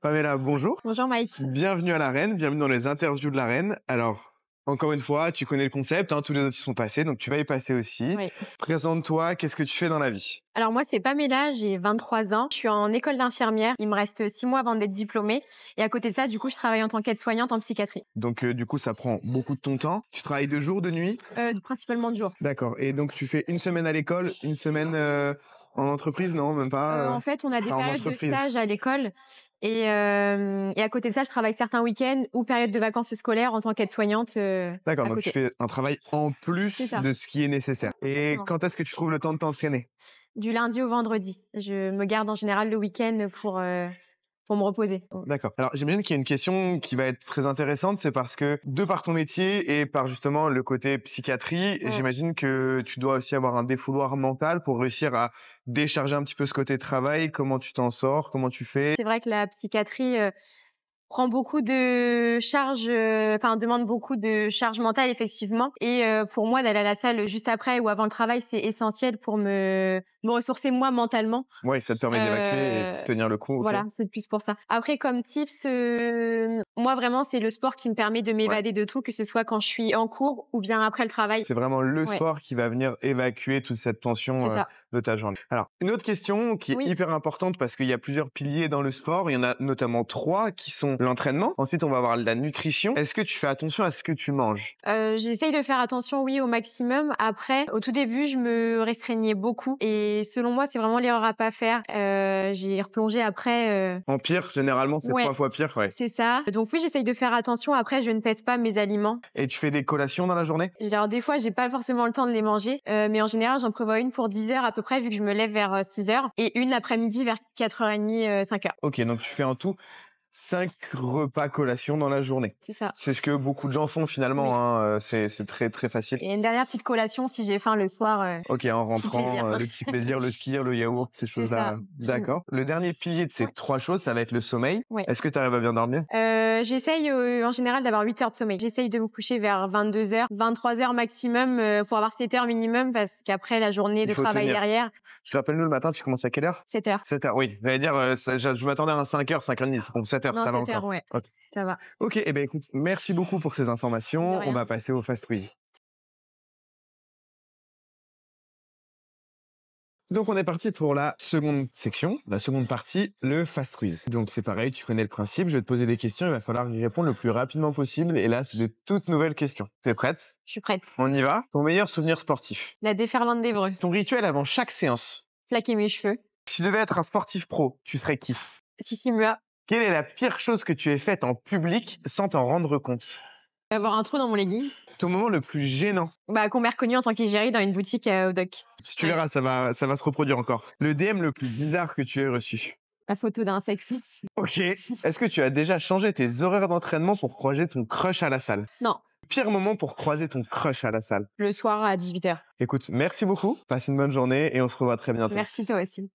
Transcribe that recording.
Pamela, bonjour. Bonjour Mike. Bienvenue à la reine bienvenue dans les interviews de la reine Alors, encore une fois, tu connais le concept, hein, tous les autres y sont passés, donc tu vas y passer aussi. Présente-toi, qu'est-ce que tu fais dans la vie alors moi, c'est Pamela, j'ai 23 ans, je suis en école d'infirmière, il me reste 6 mois avant d'être diplômée et à côté de ça, du coup, je travaille en tant qu'aide-soignante en psychiatrie. Donc euh, du coup, ça prend beaucoup de ton temps. Tu travailles de jour, de nuit euh, Principalement de jour. D'accord. Et donc tu fais une semaine à l'école, une semaine euh, en entreprise, non, même pas En fait, on a des périodes de stage à l'école et, à côté de ça, je travaille certains week-ends ou périodes de vacances scolaires en tant qu'aide-soignante. D'accord, donc tu fais un travail en plus de ce qui est nécessaire. Et quand est-ce que tu trouves le temps de t'entraîner du lundi au vendredi. Je me garde en général le week-end pour euh, pour me reposer. D'accord. Alors j'imagine qu'il y a une question qui va être très intéressante, c'est parce que de par ton métier et par justement le côté psychiatrie, j'imagine que tu dois aussi avoir un défouloir mental pour réussir à décharger un petit peu ce côté travail. Comment tu t'en sors Comment tu fais C'est vrai que la psychiatrie. Euh, prend beaucoup de charges, euh, enfin demande beaucoup de charges mentales effectivement. Et euh, pour moi d'aller à la salle juste après ou avant le travail, c'est essentiel pour me me ressourcer moi mentalement. Ouais, ça te permet d'évacuer et de euh, tenir le coup. Voilà, c'est plus pour ça. Après, comme tips, moi vraiment, c'est le sport qui me permet de m'évader de tout, que ce soit quand je suis en cours ou bien après le travail. C'est vraiment le sport qui va venir évacuer toute cette tension de ta journée. Alors, une autre question qui est hyper importante parce qu'il y a plusieurs piliers dans le sport. Il y en a notamment trois qui sont l'entraînement. Ensuite, on va avoir la nutrition. Est-ce que tu fais attention à ce que tu manges euh, J'essaye de faire attention, oui, au maximum. Après, au tout début, je me restreignais beaucoup. Et selon moi, c'est vraiment l'erreur à pas faire. Euh, euh, j'ai replongé après. Euh, en pire, généralement, c'est trois fois pire, ouais. C'est ça. Donc oui, j'essaye de faire attention. Après, je ne pèse pas mes aliments. Et tu fais des collations dans la journée Alors des fois, j'ai pas forcément le temps de les manger, euh, mais en général, j'en prévois une pour 10 heures à peu près, vu que je me lève vers 6 heures, et une l'après-midi vers 4h30, 5h. Ok, donc tu fais un tout cinq repas collation dans la journée. C'est ça. C'est ce que beaucoup de gens font finalement. Hein. Euh, c'est, c'est très très facile. Et une dernière petite collation si j'ai faim le soir. Euh, ok, en rentrant, euh, le petit plaisir, le skier, le yaourt, ces choses-là. D'accord. Le dernier pilier de ces trois choses, ça va être le sommeil. Est-ce que tu arrives à bien dormir euh, J'essaye en général d'avoir 8 heures de sommeil. J'essaye de me coucher vers 22 heures, 23 heures maximum pour avoir 7 heures minimum parce qu'après la journée de travail derrière. Je te rappelle, nous le matin, tu commences à quelle heure 7 heures. 7 heures, oui. vais dire, je, m'attendais à 5 heures, 5 heures, demie ça va Ok, eh ben écoute, merci beaucoup pour ces informations. On va passer au fast quiz. Donc on est parti pour la seconde section, la seconde partie, le fast quiz. Donc c'est pareil, tu connais le principe, je vais te poser des questions, il va falloir y répondre le plus rapidement possible. Et là, c'est de toutes nouvelles questions. T'es prête Je suis prête. On y va Ton meilleur souvenir sportif La déferlante des breux. Ton rituel avant chaque séance Plaquer mes cheveux. Si tu devais être un sportif pro, tu serais qui si Mua. Quelle est la pire chose que tu aies faite en public sans t'en rendre compte Avoir un trou dans mon legging. Ton moment le plus gênant Bah, qu'on m'a reconnu en tant qu'égérie dans une boutique euh, au doc. Si tu verras, ça va, ça va se reproduire encore. Le DM le plus bizarre que tu aies reçu La photo d'un sexe. Ok. Est-ce que tu as déjà changé tes horaires d'entraînement pour croiser ton crush à la salle Non. Pire moment pour croiser ton crush à la salle Le soir à 18h. Écoute, merci beaucoup. Passe une bonne journée et on se revoit très bientôt. Merci toi aussi.